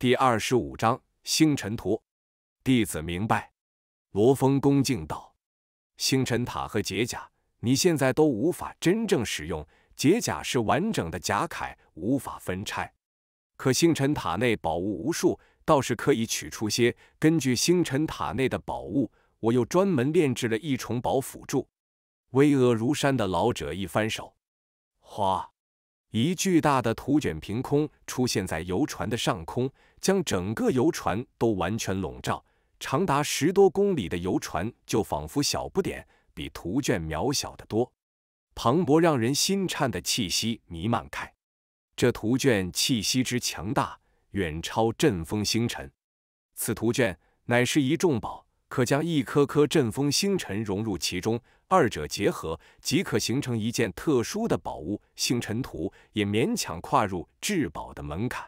第二十五章星辰图。弟子明白。罗峰恭敬道：“星辰塔和解甲，你现在都无法真正使用。解甲是完整的甲铠，无法分拆。可星辰塔内宝物无数，倒是可以取出些。根据星辰塔内的宝物，我又专门炼制了一重宝辅助。”巍峨如山的老者一翻手，哗。一巨大的图卷凭空出现在游船的上空，将整个游船都完全笼罩。长达十多公里的游船就仿佛小不点，比图卷渺小的多。磅礴让人心颤的气息弥漫开，这图卷气息之强大，远超阵风星辰。此图卷乃是一重宝。可将一颗颗阵风星辰融入其中，二者结合即可形成一件特殊的宝物。星辰图也勉强跨入至宝的门槛。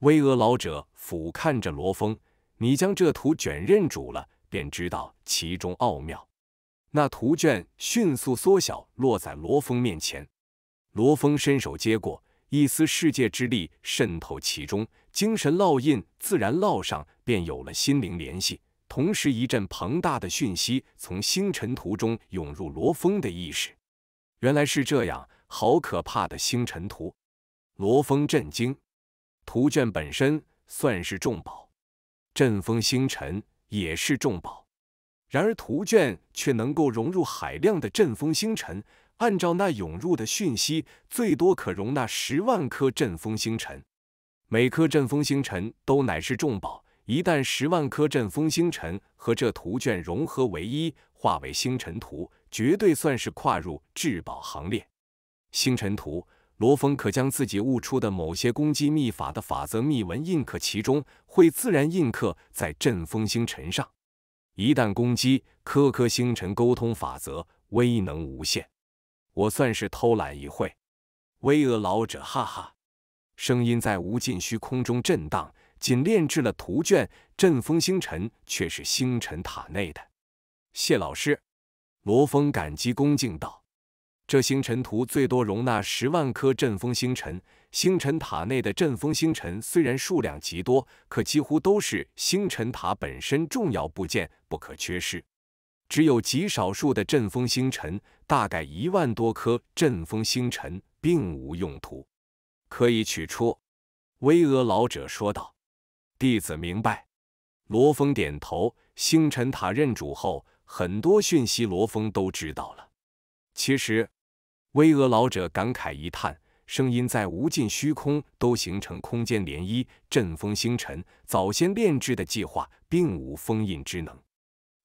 巍峨老者俯瞰着罗峰：“你将这图卷认主了，便知道其中奥妙。”那图卷迅速缩小，落在罗峰面前。罗峰伸手接过，一丝世界之力渗透其中，精神烙印自然烙上，便有了心灵联系。同时，一阵庞大的讯息从星辰图中涌入罗峰的意识。原来是这样，好可怕的星辰图！罗峰震惊。图卷本身算是重宝，阵风星辰也是重宝。然而，图卷却能够融入海量的阵风星辰。按照那涌入的讯息，最多可容纳十万颗阵风星辰。每颗阵风星辰都乃是重宝。一旦十万颗阵风星辰和这图卷融合为一，化为星辰图，绝对算是跨入至宝行列。星辰图，罗峰可将自己悟出的某些攻击秘法的法则秘文印刻其中，会自然印刻在阵风星辰上。一旦攻击，颗颗星辰沟通法则，威能无限。我算是偷懒一会。巍峨老者，哈哈，声音在无尽虚空中震荡。仅炼制了图卷，阵风星辰却是星辰塔内的。谢老师，罗峰感激恭敬道：“这星辰图最多容纳十万颗阵风星辰。星辰塔内的阵风星辰虽然数量极多，可几乎都是星辰塔本身重要部件，不可缺失。只有极少数的阵风星辰，大概一万多颗阵风星辰并无用途，可以取出。”巍峨老者说道。弟子明白。罗峰点头。星辰塔认主后，很多讯息罗峰都知道了。其实，巍峨老者感慨一叹，声音在无尽虚空都形成空间涟漪，阵风星辰。早先炼制的计划并无封印之能，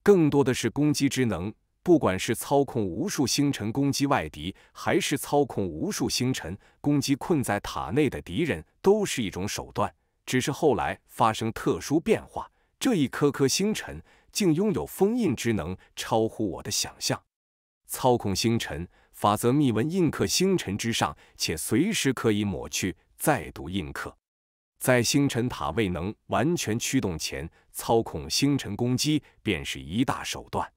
更多的是攻击之能。不管是操控无数星辰攻击外敌，还是操控无数星辰攻击困在塔内的敌人，都是一种手段。只是后来发生特殊变化，这一颗颗星辰竟拥有封印之能，超乎我的想象。操控星辰法则密文印刻星辰之上，且随时可以抹去，再度印刻。在星辰塔未能完全驱动前，操控星辰攻击便是一大手段。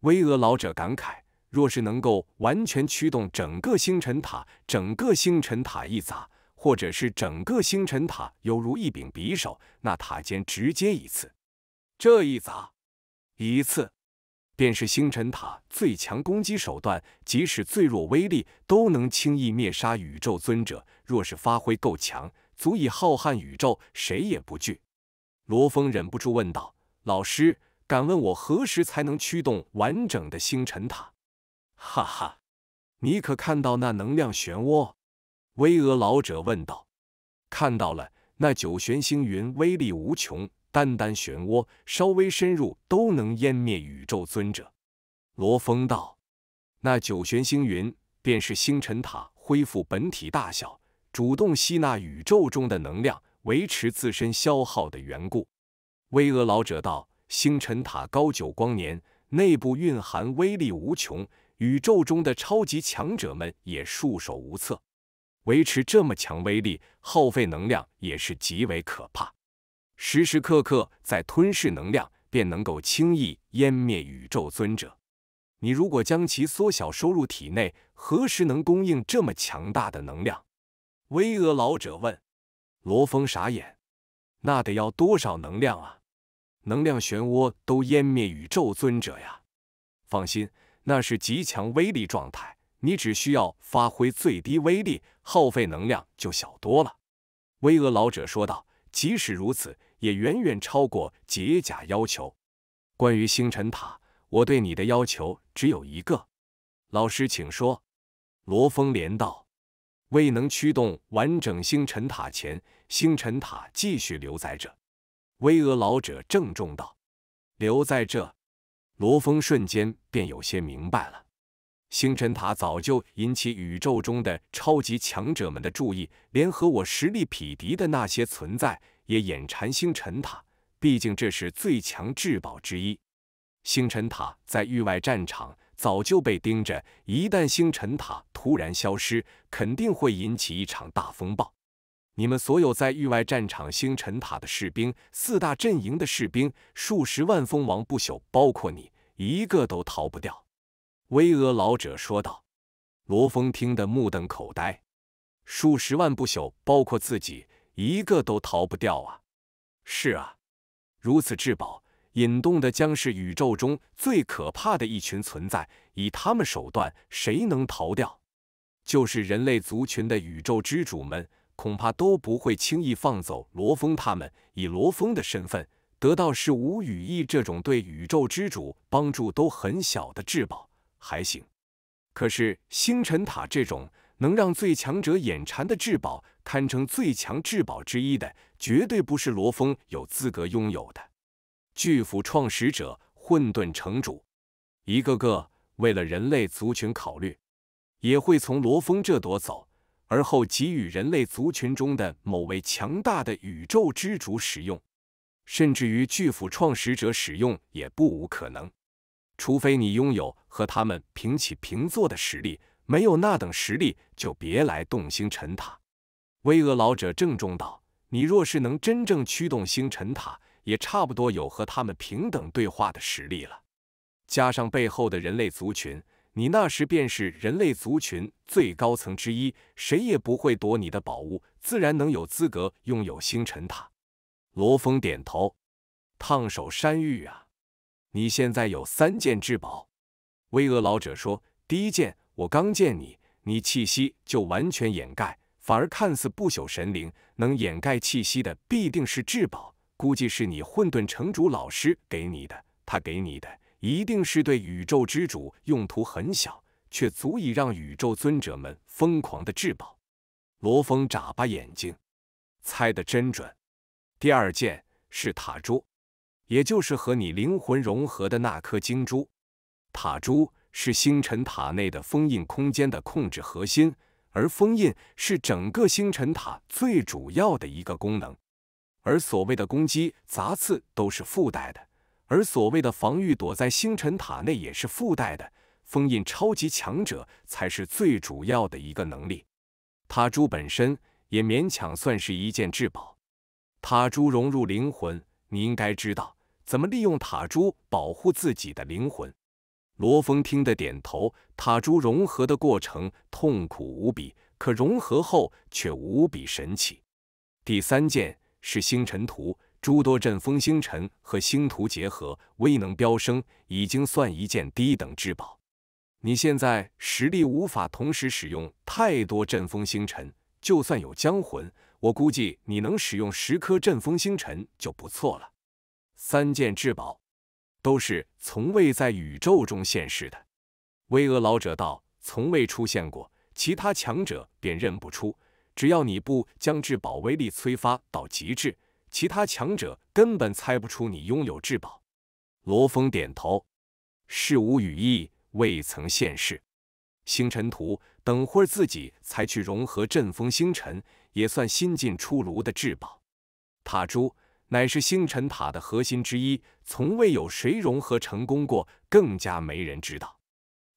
巍峨老者感慨：若是能够完全驱动整个星辰塔，整个星辰塔一砸。或者是整个星辰塔犹如一柄匕首，那塔尖直接一刺，这一砸，一次，便是星辰塔最强攻击手段。即使最弱威力，都能轻易灭杀宇宙尊者。若是发挥够强，足以浩瀚宇宙，谁也不惧。罗峰忍不住问道：“老师，敢问我何时才能驱动完整的星辰塔？”“哈哈，你可看到那能量漩涡？”巍峨老者问道：“看到了那九玄星云，威力无穷，单单漩涡稍微深入，都能湮灭宇宙尊者。”罗峰道：“那九玄星云便是星辰塔恢复本体大小，主动吸纳宇宙中的能量，维持自身消耗的缘故。”巍峨老者道：“星辰塔高九光年，内部蕴含威力无穷，宇宙中的超级强者们也束手无策。”维持这么强威力，耗费能量也是极为可怕。时时刻刻在吞噬能量，便能够轻易湮灭宇宙尊者。你如果将其缩小收入体内，何时能供应这么强大的能量？巍峨老者问。罗峰傻眼，那得要多少能量啊？能量漩涡都湮灭宇宙尊者呀！放心，那是极强威力状态。你只需要发挥最低威力，耗费能量就小多了。”巍峨老者说道。“即使如此，也远远超过解甲要求。”关于星辰塔，我对你的要求只有一个。老师，请说。”罗峰连道：“未能驱动完整星辰塔前，星辰塔继续留在这。”巍峨老者郑重道：“留在这。”罗峰瞬间便有些明白了。星辰塔早就引起宇宙中的超级强者们的注意，连和我实力匹敌的那些存在也眼馋星辰塔，毕竟这是最强至宝之一。星辰塔在域外战场早就被盯着，一旦星辰塔突然消失，肯定会引起一场大风暴。你们所有在域外战场星辰塔的士兵、四大阵营的士兵、数十万蜂王不朽，包括你，一个都逃不掉。巍峨老者说道：“罗峰听得目瞪口呆，数十万不朽，包括自己，一个都逃不掉啊！是啊，如此至宝，引动的将是宇宙中最可怕的一群存在。以他们手段，谁能逃掉？就是人类族群的宇宙之主们，恐怕都不会轻易放走罗峰他们。以罗峰的身份，得到是无羽翼这种对宇宙之主帮助都很小的至宝。”还行，可是星辰塔这种能让最强者眼馋的至宝，堪称最强至宝之一的，绝对不是罗峰有资格拥有的。巨斧创始者、混沌城主，一个个为了人类族群考虑，也会从罗峰这夺走，而后给予人类族群中的某位强大的宇宙之主使用，甚至于巨斧创始者使用也不无可能。除非你拥有和他们平起平坐的实力，没有那等实力，就别来动星辰塔。巍峨老者郑重道：“你若是能真正驱动星辰塔，也差不多有和他们平等对话的实力了。加上背后的人类族群，你那时便是人类族群最高层之一，谁也不会夺你的宝物，自然能有资格拥有星辰塔。”罗峰点头：“烫手山芋啊！”你现在有三件至宝，巍峨老者说：“第一件，我刚见你，你气息就完全掩盖，反而看似不朽神灵。能掩盖气息的必定是至宝，估计是你混沌城主老师给你的。他给你的，一定是对宇宙之主用途很小，却足以让宇宙尊者们疯狂的至宝。”罗峰眨巴眼睛，猜得真准。第二件是塔珠。也就是和你灵魂融合的那颗晶珠，塔珠是星辰塔内的封印空间的控制核心，而封印是整个星辰塔最主要的一个功能，而所谓的攻击杂刺都是附带的，而所谓的防御躲在星辰塔内也是附带的，封印超级强者才是最主要的一个能力，塔珠本身也勉强算是一件至宝，塔珠融入灵魂，你应该知道。怎么利用塔珠保护自己的灵魂？罗峰听得点头。塔珠融合的过程痛苦无比，可融合后却无比神奇。第三件是星辰图，诸多阵风星辰和星图结合，威能飙升，已经算一件低等至宝。你现在实力无法同时使用太多阵风星辰，就算有江魂，我估计你能使用十颗阵风星辰就不错了。三件至宝，都是从未在宇宙中现世的。巍峨老者道：“从未出现过，其他强者便认不出。只要你不将至宝威力催发到极致，其他强者根本猜不出你拥有至宝。”罗峰点头：“是无羽翼，未曾现世。星辰图，等会儿自己才去融合阵风星辰，也算新近出炉的至宝。”塔珠。乃是星辰塔的核心之一，从未有谁融合成功过，更加没人知道。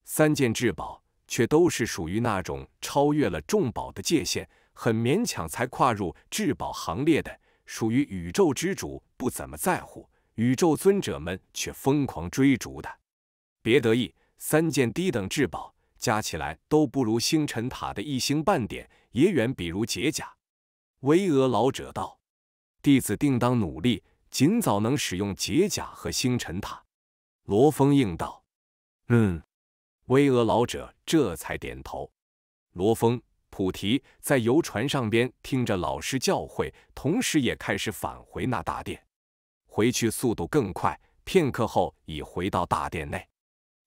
三件至宝却都是属于那种超越了重宝的界限，很勉强才跨入至宝行列的，属于宇宙之主不怎么在乎，宇宙尊者们却疯狂追逐的。别得意，三件低等至宝加起来都不如星辰塔的一星半点，也远比如解甲。巍峨老者道。弟子定当努力，尽早能使用解甲和星辰塔。”罗峰应道：“嗯。”巍峨老者这才点头。罗峰、菩提在游船上边听着老师教诲，同时也开始返回那大殿。回去速度更快，片刻后已回到大殿内。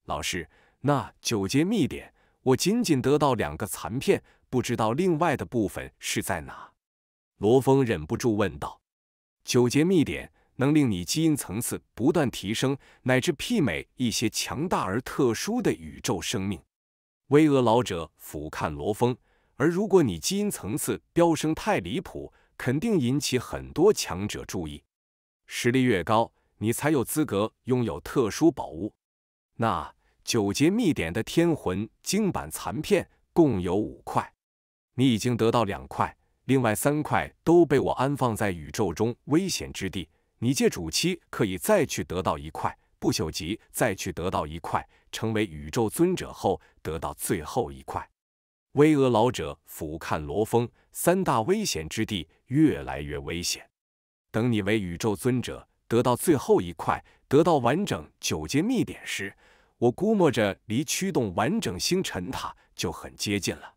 老师，那九节秘典，我仅仅得到两个残片，不知道另外的部分是在哪？”罗峰忍不住问道。九节秘典能令你基因层次不断提升，乃至媲美一些强大而特殊的宇宙生命。巍峨老者俯瞰罗峰，而如果你基因层次飙升太离谱，肯定引起很多强者注意。实力越高，你才有资格拥有特殊宝物。那九节秘典的天魂经版残片共有五块，你已经得到两块。另外三块都被我安放在宇宙中危险之地，你借主七可以再去得到一块，不朽级再去得到一块，成为宇宙尊者后得到最后一块。巍峨老者俯瞰罗峰，三大危险之地越来越危险。等你为宇宙尊者得到最后一块，得到完整九阶密典时，我估摸着离驱动完整星辰塔就很接近了。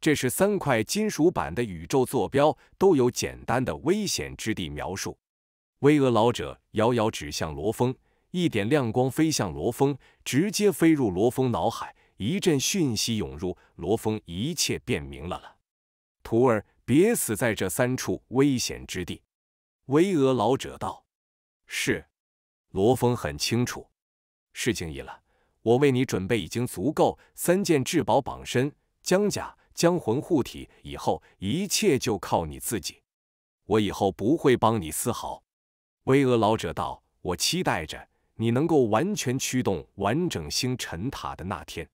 这是三块金属板的宇宙坐标，都有简单的危险之地描述。巍峨老者遥遥指向罗峰，一点亮光飞向罗峰，直接飞入罗峰脑海，一阵讯息涌入罗峰，一切便明了了。徒儿，别死在这三处危险之地。巍峨老者道：“是。”罗峰很清楚，事情已了，我为你准备已经足够，三件至宝绑身，姜甲。将魂护体，以后一切就靠你自己。我以后不会帮你丝毫。巍峨老者道：“我期待着你能够完全驱动完整星辰塔的那天。”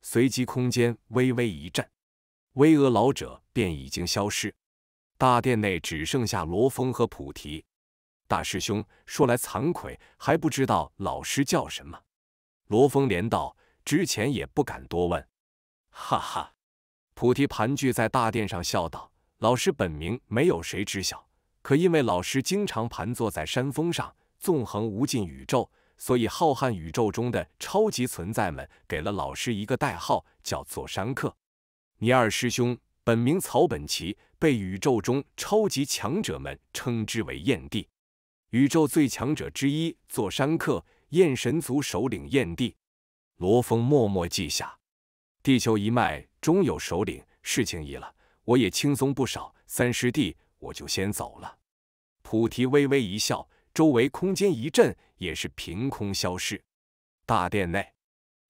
随即空间微微一震，巍峨老者便已经消失。大殿内只剩下罗峰和菩提大师兄。说来惭愧，还不知道老师叫什么。罗峰连道：“之前也不敢多问。”哈哈。菩提盘踞在大殿上，笑道：“老师本名没有谁知晓，可因为老师经常盘坐在山峰上，纵横无尽宇宙，所以浩瀚宇宙中的超级存在们给了老师一个代号，叫做山客。你二师兄本名草本齐，被宇宙中超级强者们称之为燕帝，宇宙最强者之一座山客，燕神族首领燕帝。”罗峰默默记下，地球一脉。终有首领，事情易了，我也轻松不少。三师弟，我就先走了。菩提微微一笑，周围空间一震，也是凭空消失。大殿内，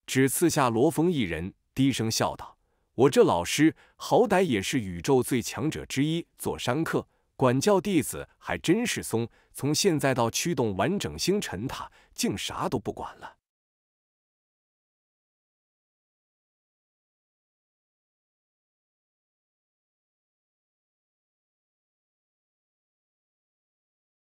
只刺下罗峰一人，低声笑道：“我这老师，好歹也是宇宙最强者之一，做山客管教弟子还真是松。从现在到驱动完整星辰塔，竟啥都不管了。”